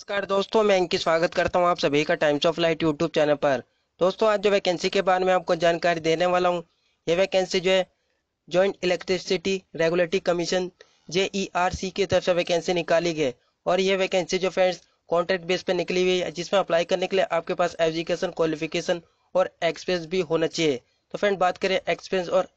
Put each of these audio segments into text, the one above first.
नमस्कार दोस्तों मैं इनकी स्वागत करता हूं आप सभी का Times of Light YouTube channel पर दोस्तों आज जो वैकेंसी के बारे में आपको जानकारी देने वाला हूं ये वैकेंसी जो है joint electricity regulatory commission J E R C की तरफ से वैकेंसी निकाली गई और ये वैकेंसी जो फ्रेंड्स कॉन्ट्रैक्ट बेस पर निकली हुई है जिसमें अप्लाई करने के लिए आपके पास एजुकेशन क्वालिफिकेशन और एक्सपीरियंस भी होना चाहिए तो फ्रेंड बात करें एक्सपीरियंस और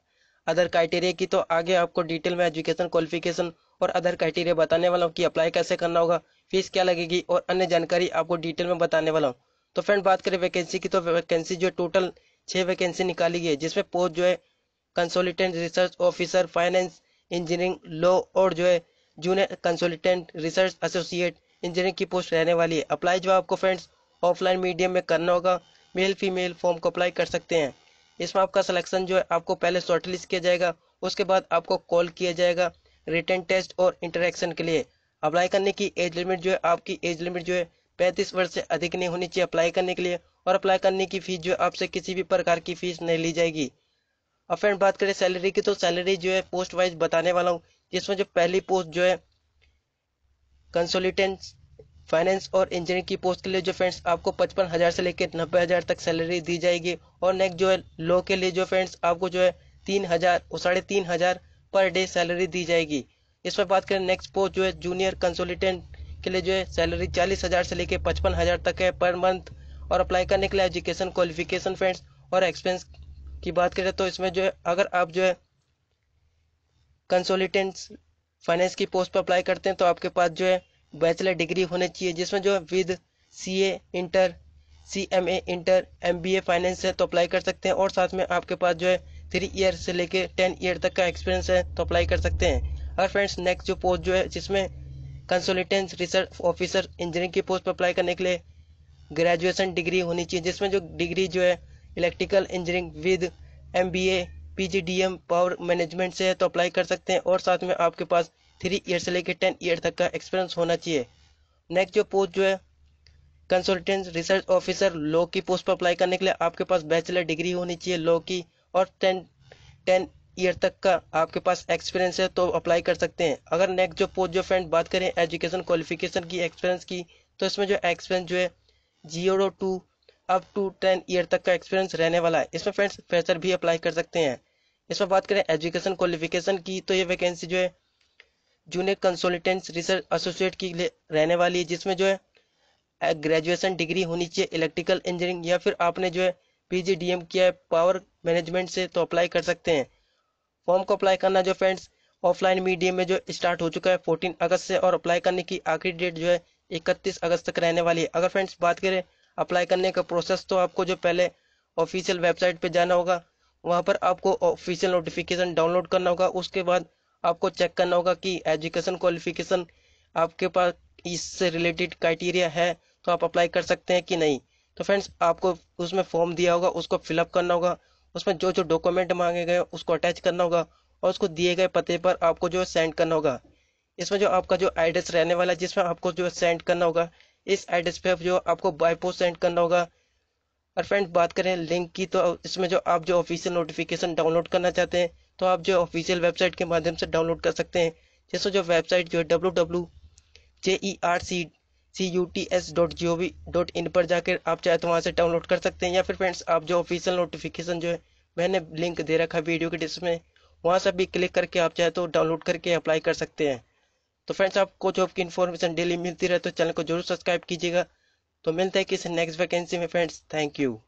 अदर क्राइटेरिया की तो आगे आपको डिटेल में एजुकेशन क्वालिफिकेशन और अदर क्राइटेरिया बताने वाला हूँ कि अप्लाई कैसे करना होगा फीस क्या लगेगी और अन्य जानकारी आपको डिटेल में बताने वाला हूँ तो फ्रेंड बात करें वैकेंसी की तो वैकेंसी जो है टोटल छह वैकेंसी निकाली गई है जिसमें पोस्ट जो है consultant research officer finance engineering law और जो है junior consultant research associate engineering की पोस्ट रहने वाली है अप्लाई जो आपको फ्रेंड्स ऑफलाइन मीडियम में करना होगा मेल फीमेल फॉर्म को अप्लाई कर सकते हैं इसमें आपका सिलेक्शन जो है आपको पहले शॉर्टलिस्ट किया जाएगा उसके बाद आपको कॉल किया जाएगा रिटर्न टेस्ट और इंटरेक्शन के लिए अप्लाई करने की एज लिमिट जो है आपकी एज लिमिट जो है पैंतीस वर्ष से अधिक नहीं होनी चाहिए अप्लाई करने के लिए और अप्लाई करने की फीस जो है आपसे किसी भी प्रकार की फीस नहीं ली जाएगी अब फ्रेंड बात करें सैलरी की तो सैलरी जो है पोस्ट वाइज बताने वाला हूँ जिसमें जो पहली पोस्ट जो है कंसोलिटेंट फाइनेंस और इंजीनियरिंग की पोस्ट के लिए जो फ्रेंड्स आपको पचपन हज़ार से लेकर नब्बे हज़ार तक सैलरी दी जाएगी और नेक्स्ट जो है लॉ के लिए जो फ्रेंड्स आपको जो है तीन हज़ार साढ़े तीन हज़ार पर डे सैलरी दी जाएगी इस पर बात करें नेक्स्ट पोस्ट जो है जूनियर कंसोलिटेंट के लिए जो है सैलरी चालीस हज़ार से लेकर पचपन हज़ार तक है पर मंथ और अप्लाई करने के लिए एजुकेशन क्वालिफिकेशन फ्रेंड्स और एक्सपेंस की बात करें तो इसमें जो है अगर आप जो है कंसोलिटेंट फाइनेंस की पोस्ट पर अप्लाई करते हैं तो आपके पास जो है बैचलर डिग्री होनी चाहिए जिसमें जो है with C A inter C M A inter M B A finance है तो अप्लाई कर सकते हैं और साथ में आपके पास जो है थ्री ईयर से लेके टेन ईयर तक का एक्सपीरियंस है तो अप्लाई कर सकते हैं और फ्रेंड्स नेक्स्ट जो पोस्ट जो है जिसमें कंसोलिटेंस रिसर्च ऑफिसर इंजीनियरिंग की पोस्ट पर अप्लाई करने के लिए ग्रेजुएशन डिग्री होनी चाहिए जिसमें जो डिग्री जो है electrical engineering with M B A P G D M power management से है तो अप्लाई कर सकते हैं और साथ में आपके पास थ्री ईयर से लेकर टेन ईयर तक का एक्सपीरियंस होना चाहिए नेक्स्ट जो पोस्ट जो है कंसल्टेंट रिसर्च ऑफिसर लॉ की पोस्ट पर अप्लाई करने के लिए आपके पास बैचलर डिग्री होनी चाहिए लॉ की और टेन टेन ईयर तक का आपके पास एक्सपीरियंस है तो अप्लाई कर सकते हैं अगर नेक्स्ट जो पोस्ट जो फ्रेंड बात करें एजुकेशन क्वालिफिकेशन की एक्सपीरियंस की तो इसमें जो एक्सपीरियंस जो है zero to up to ten year तक का एक्सपीरियंस रहने वाला है इसमें फ्रेंड्स फ्रेशर भी अप्लाई कर सकते हैं इसमें बात करें एजुकेशन क्वालिफिकेशन की तो ये वैकेंसी जो है जूनियर कंसल्टेंट्स रिसर्च एसोसिएट की रहने वाली है जिसमें जो है ग्रेजुएशन डिग्री होनी चाहिए इलेक्ट्रिकल इंजीनियरिंग या फिर आपने जो है पी किया है पावर मैनेजमेंट से तो अप्लाई कर सकते हैं फॉर्म को अप्लाई करना है जो फ्रेंड्स ऑफलाइन मीडियम में जो स्टार्ट हो चुका है फोर्टीन अगस्त से और अप्लाई करने की आखिरी डेट जो है इकतीस अगस्त तक रहने वाली है अगर फ्रेंड्स बात करें अप्लाई करने का प्रोसेस तो आपको जो पहले ऑफिशियल वेबसाइट पर जाना होगा वहाँ पर आपको ऑफिशियल नोटिफिकेशन डाउनलोड करना होगा उसके बाद आपको चेक करना होगा कि एजुकेशन क्वालिफिकेशन आपके पास इससे रिलेटेड क्राइटेरिया है तो आप अप्लाई कर सकते हैं कि नहीं तो फ्रेंड्स आपको उसमें फॉर्म दिया होगा उसको फिलअप करना होगा उसमें जो जो डॉक्यूमेंट मांगे गए उसको अटैच करना होगा और उसको दिए गए पते पर आपको जो है सेंड करना होगा इसमें जो आपका जो एड्रेस रहने वाला है जिसमें आपको जो है सेंड करना होगा इस एड्रेस पे जो आपको बाई पोस्ट सेंड करना होगा और फ्रेंड बात करें लिंक की तो इसमें जो आप जो ऑफिशियल नोटिफिकेशन डाउनलोड करना चाहते हैं तो आप जो ऑफिशियल वेबसाइट के माध्यम से डाउनलोड कर सकते हैं जैसे जो वेबसाइट जो है W W J E R C C U T S dot G O V dot in पर जाकर आप चाहे तो वहाँ से डाउनलोड कर सकते हैं या फिर फ्रेंड्स आप जो ऑफिशियल नोटिफिकेशन जो है मैंने लिंक दे रखा है वीडियो के डिस्क में वहाँ से भी क्लिक करके आप चाहे तो डाउनलोड करके अप्लाई कर सकते हैं तो फ्रेंड्स आपको जॉब की इन्फॉर्मेशन डेली मिलती रहे तो चैनल को जरूर सब्सक्राइब कीजिएगा तो मिलते हैं किसी नेक्स्ट वैकेंसी में फ्रेंड्स थैंक यू